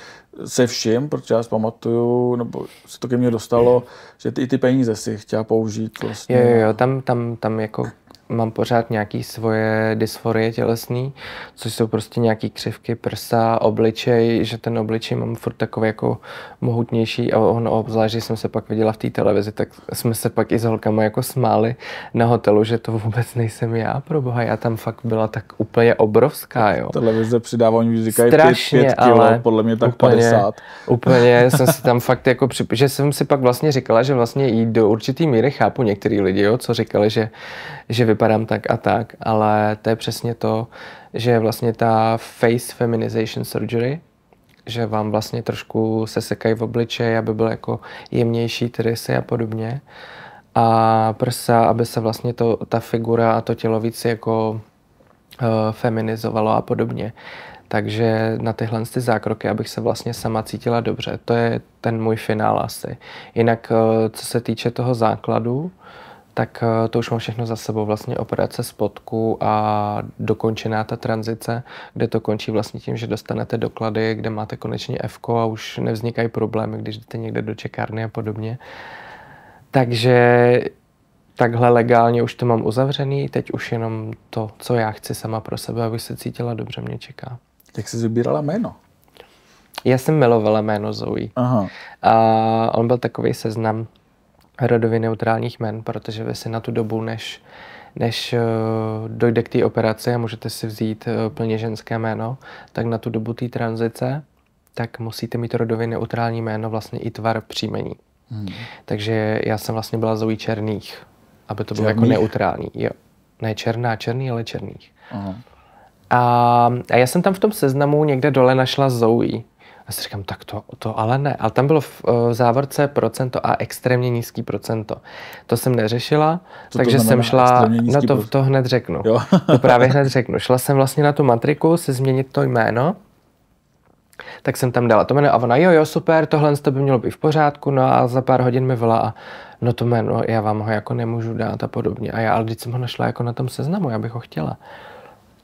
se vším, protože já si pamatuju, nebo se to ke mně dostalo, že ty, i ty peníze si chtěla použít vlastně. Jo, jo, jo tam, tam, tam jako mám pořád nějaký svoje dysforie tělesné, což jsou prostě nějaké křivky prsa, obličej, že ten obličej mám furt takový jako mohutnější a on obzvlášť, že jsem se pak viděla v té televizi, tak jsme se pak i s holkama jako smáli na hotelu, že to vůbec nejsem já, pro boha, já tam fakt byla tak úplně obrovská, jo. Televize přidává, oni říkají Strašně, pět, 5 kilo, podle mě tak úplně, 50. Úplně jsem si tam fakt jako, přip... že jsem si pak vlastně říkala, že vlastně i do určitý míry chápu některý lidi, jo, co říkali, že, že vy vypadám tak a tak, ale to je přesně to, že vlastně ta face feminization surgery, že vám vlastně trošku se sekají v obličeji, aby byl jako jemnější trysy a podobně. A prsa, aby se vlastně to, ta figura a to tělo víc jako uh, feminizovalo a podobně. Takže na tyhle ty zákroky, abych se vlastně sama cítila dobře. To je ten můj finál asi. Jinak, eh, co se týče toho základu, tak eh, to už mám všechno za sebou. Vlastně operace spodku a dokončená ta tranzice, kde to končí vlastně tím, že dostanete doklady, kde máte konečně F a už nevznikají problémy, když jdete někde do čekárny a podobně. Takže takhle legálně už to mám uzavřený, teď už jenom to, co já chci sama pro sebe, aby se cítila dobře, mě čeká. Jak jsi vybírala jméno? Já jsem milovala jméno Zoe. Aha. A on byl takový seznam rodově neutrálních men, protože vy si na tu dobu, než, než eh, dojde k té operaci a můžete si vzít eh, plně ženské jméno, tak na tu dobu té tranzice, tak musíte mít rodově neutrální jméno, vlastně i tvar příjmení. Hmm. Takže já jsem vlastně byla zoují Černých, aby to bylo jako černých? jako neutrální. Jo. Ne černá, černý, ale černých. Aha. A, a já jsem tam v tom seznamu někde dole našla Zoe, já si říkám, tak to, to ale ne. Ale tam bylo v eh, závorce procento a extrémně nízký procento. To jsem neřešila, Co takže jsem šla, na to, to hned řeknu. Jo. to právě hned řeknu. Šla jsem vlastně na tu matriku se změnit to jméno, tak jsem tam dala to jméno a ona, jo, jo, super, tohle to by mělo být v pořádku, no a za pár hodin mi volá a no to jméno, já vám ho jako nemůžu dát a podobně. A já, ale když jsem ho našla jako na tom seznamu, já bych ho chtěla.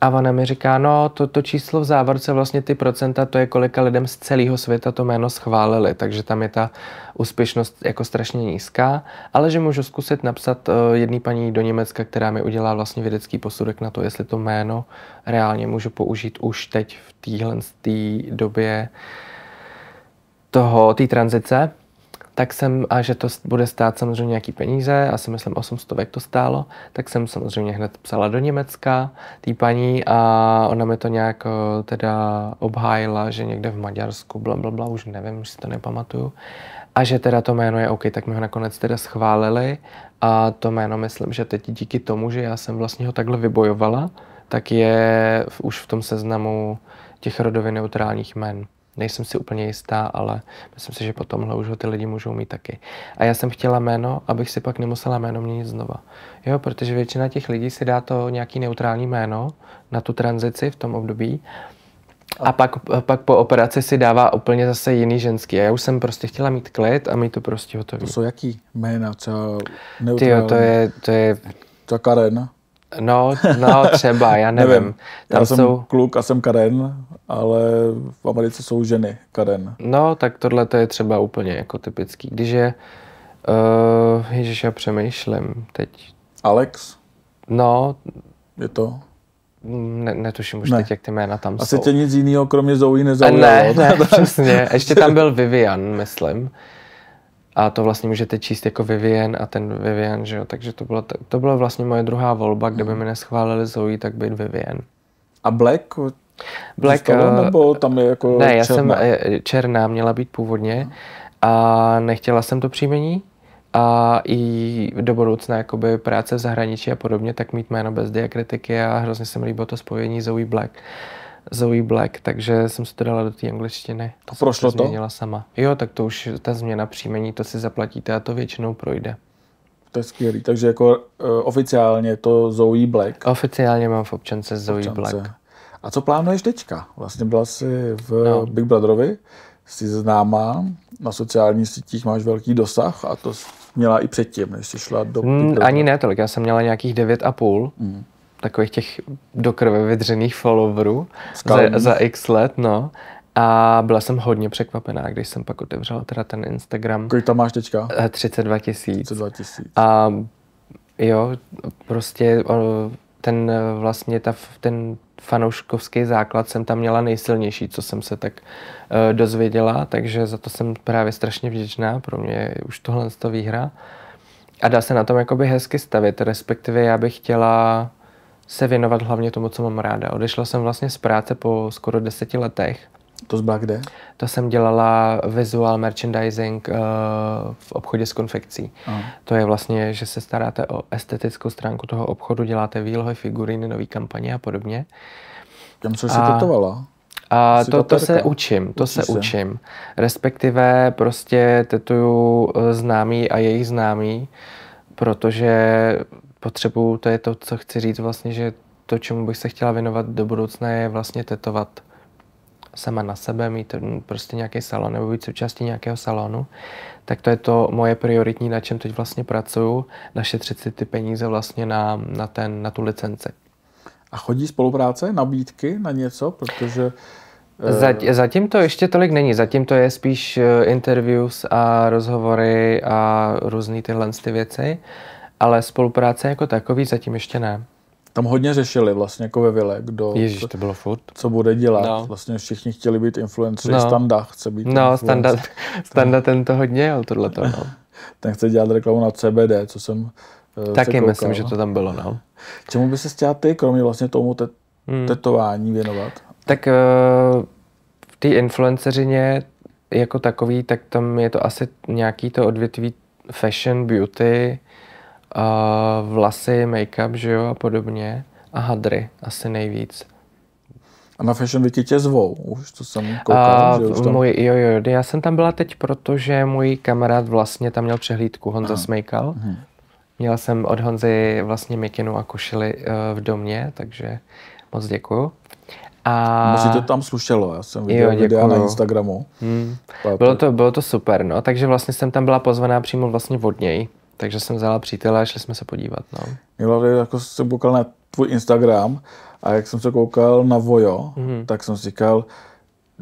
A ona mi říká, no to, to číslo v závorce, vlastně ty procenta, to je kolika lidem z celého světa to jméno schválili, takže tam je ta úspěšnost jako strašně nízká, ale že můžu zkusit napsat uh, jedný paní do Německa, která mi udělá vlastně vědecký posudek na to, jestli to jméno reálně můžu použít už teď v téhle době toho, té tranzice tak jsem, a že to bude stát samozřejmě nějaký peníze, asi myslím 800 to stálo, tak jsem samozřejmě hned psala do Německa tý paní a ona mi to nějak eh, teda obhájila, že někde v Maďarsku, bla, bla, bla, už nevím, už si to nepamatuju. A že teda to jméno je OK, tak mi ho nakonec teda schválili a to jméno myslím, že teď díky tomu, že já jsem vlastně ho takhle vybojovala, tak je už v tom seznamu těch rodově neutrálních jmen. Nejsem si úplně jistá, ale myslím si, že po tomhle už ho ty lidi můžou mít taky. A já jsem chtěla jméno, abych si pak nemusela jméno měnit znova. Jo, protože většina těch lidí si dá to nějaký neutrální jméno na tu tranzici v tom období a pak, pak po operaci si dává úplně zase jiný ženský. A já už jsem prostě chtěla mít klid a mít to prostě hotový. To jsou jaký jména? Třeba neutrální? Tyjo, to je, to je... Třeba Karen? No, no třeba, já nevím. nevím. Tam já jsou... jsem kluk a jsem Karen, ale v Americe jsou ženy Karen. No, tak tohle to je třeba úplně jako typický. Když je, uh, ježiš, já přemýšlím teď. Alex? No. Je to? Mm, ne, netuším už ne. teď, jak ty jména tam Asi jsou. Asi tě nic jiného kromě Zoe nezaujalo. Ne, ne, přesně. Ještě tam byl Vivian, myslím. A to vlastně můžete číst jako vivian a ten vivian, že jo? Takže to byla, to byla vlastně moje druhá volba, kdyby hmm. mi neschválili Zoe, tak být vivian. A Black? Black, Zůstalo, eh, nebo tam je jako Ne, já jsem eh, černá, měla být původně hmm. a nechtěla jsem to příjmení a i do budoucna jakoby práce v zahraničí a podobně, tak mít jméno bez diakritiky a hrozně se mi líbilo to spojení Zoe Black. Uh, Zoe Black, takže jsem se to dala do té angličtiny. To jsem prošlo to? Změnila sama. Jo, tak to už ta změna příjmení, to si zaplatíte a to většinou projde. To je skvělý, takže jako uh, oficiálně to Zoe Black. Oficiálně mám v občance Zoe občance. Black. A co plánuješ teďka? Vlastně byla jsi v no. Big Brotherovi, jsi známá, na sociálních sítích máš velký dosah a to měla i předtím, než jsi šla do... Mm, ani ne tolik, já jsem měla nějakých 9,5. Mm takových těch do krve vydřených followerů za, za x let, no. A byla jsem hodně překvapená, když jsem pak otevřela teda ten Instagram. Kolik tam máš teďka? 32 eh, tisíc. 32 tisíc. A jo, prostě ten eh, vlastně ta, ten fanouškovský základ jsem tam měla nejsilnější, co jsem se tak uh, dozvěděla, takže za to jsem právě strašně vděčná, pro mě je už tohle to výhra. A dá se na tom jakoby hezky stavit, respektive já bych chtěla se věnovat hlavně tomu, co mám ráda. Odešla jsem vlastně z práce po skoro deseti letech. To zbyla kde? To jsem dělala vizuál merchandising uh, v obchodě s konfekcí. Aha. To je vlastně, že se staráte o estetickou stránku toho obchodu, děláte výlohy, figuriny, nové kampaně a podobně. Kam se a... si tetovala? A to, to se učím, to Učí se, se učím. Respektive prostě tetuju eh, známý a jejich známý, protože potřebuju, to je to, co chci říct vlastně, že to, čemu bych se chtěla věnovat do budoucna, je vlastně tetovat sama na sebe, mít prostě nějaký salon nebo být součástí nějakého salonu, tak to je to moje prioritní, na čem teď vlastně pracuju, našetřit si ty peníze vlastně na, na, ten, na tu licenci. A chodí spolupráce, nabídky na něco, protože... Eh, zatím to ještě tolik není, zatím to je spíš eh, interviews a rozhovory a různé tyhle ty věci ale spolupráce jako takový zatím ještě ne. Tam hodně řešili vlastně jako ve Vile, kdo Ježiš, to bylo furt. co bude dělat. No. Vlastně všichni chtěli být influenceri, no. Standa chce být No, Standa, standa ten to hodně jel, to. No. ten chce dělat reklamu na CBD, co jsem eh, Taky koukal. myslím, že to tam bylo, no. Čemu by se chtěla ty, kromě vlastně tomu te- hmm. tetování věnovat? Tak uh, v té influenceřině jako takový, tak tam je to asi nějaký to odvětví fashion, beauty, vlasy, make-up, že jo, a podobně. A hadry asi nejvíc. A na Fashion Weeky tě zvou, už to jsem koukal, uh, že už tam... můj, jo, jo, já jsem tam byla teď, protože můj kamarád vlastně tam měl přehlídku, Honza Smejkal. Mhm. Měl Měla jsem od Honzy vlastně mikinu a košili uh, v domě, takže moc děkuju. A... Možná to tam slušelo, já jsem viděl jo, videa na Instagramu. Hmm. Bylo, to, bylo to super, no, takže vlastně jsem tam byla pozvaná přímo vlastně od něj. Takže jsem vzala přítele a šli jsme se podívat. No. Milady, jako jsem koukal na tvůj Instagram a jak jsem se koukal na Vojo, mm-hmm. tak jsem si říkal,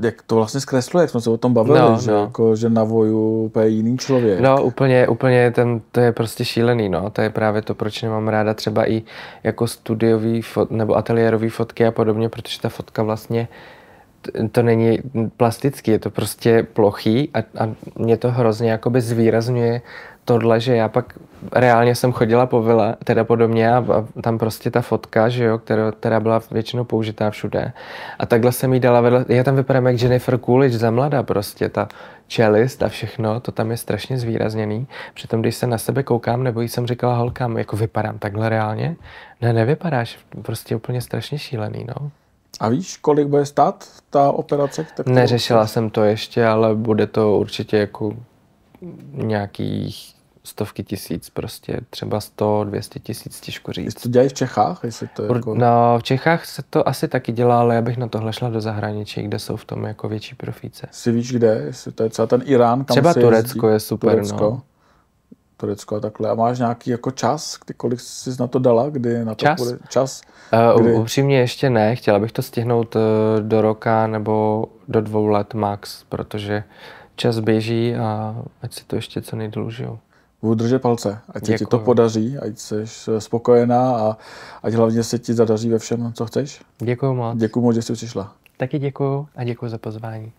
jak to vlastně zkresluje, jak jsme se o tom bavili, no, že, no. Jako, že na voju je jiný člověk. No úplně, úplně ten, to je prostě šílený, no. To je právě to, proč nemám ráda třeba i jako studiový fot, nebo ateliérový fotky a podobně, protože ta fotka vlastně uh, to není plastický, je to prostě plochý a, a mě to hrozně jakoby zvýrazňuje tohle, že já pak reálně jsem chodila po vile, teda podobně a, a tam prostě ta fotka, že jo, která, která byla většinou použitá všude. A takhle jsem jí dala vedle, já tam vypadám jak Jennifer Coolidge za mladá prostě, ta čelist a všechno, to tam je strašně zvýrazněný. Přitom, když se na sebe koukám, nebo jí jsem říkala holkám, jako vypadám takhle reálně, ne, nevypadáš, prostě úplně strašně šílený, no. A víš, kolik bude stát ta operace? Kterou... Neřešila jsem to ještě, ale bude to určitě jako nějakých stovky tisíc, prostě třeba 100, 200 tisíc, těžko říct. Jestli to dělají v Čechách? Jestli to jako... No, v Čechách se to asi taky dělá, ale já bych na tohle šla do zahraničí, kde jsou v tom jako větší profíce. Si víš kde? Jestli to je třeba ten Irán, kam Třeba Turecko jezdí. je super, no. Turecko. no. Turecko a takhle. A máš nějaký jako čas, kolik jsi na to dala, kdy na to čas? bude čas? Eh, kdy... Uh, upřímně ještě ne, chtěla bych to stihnout eh, do roka nebo do dvou let max, protože čas běží a ať si to ještě co nejdůl Budu držet palce, ať se ti to podaří, ať jsi eh, spokojená a ať hlavně se ti zadaří ve všem, co chceš. Děkuji moc. Děkuji moc, že jsi přišla. Taky děkuji a děkuji za pozvání.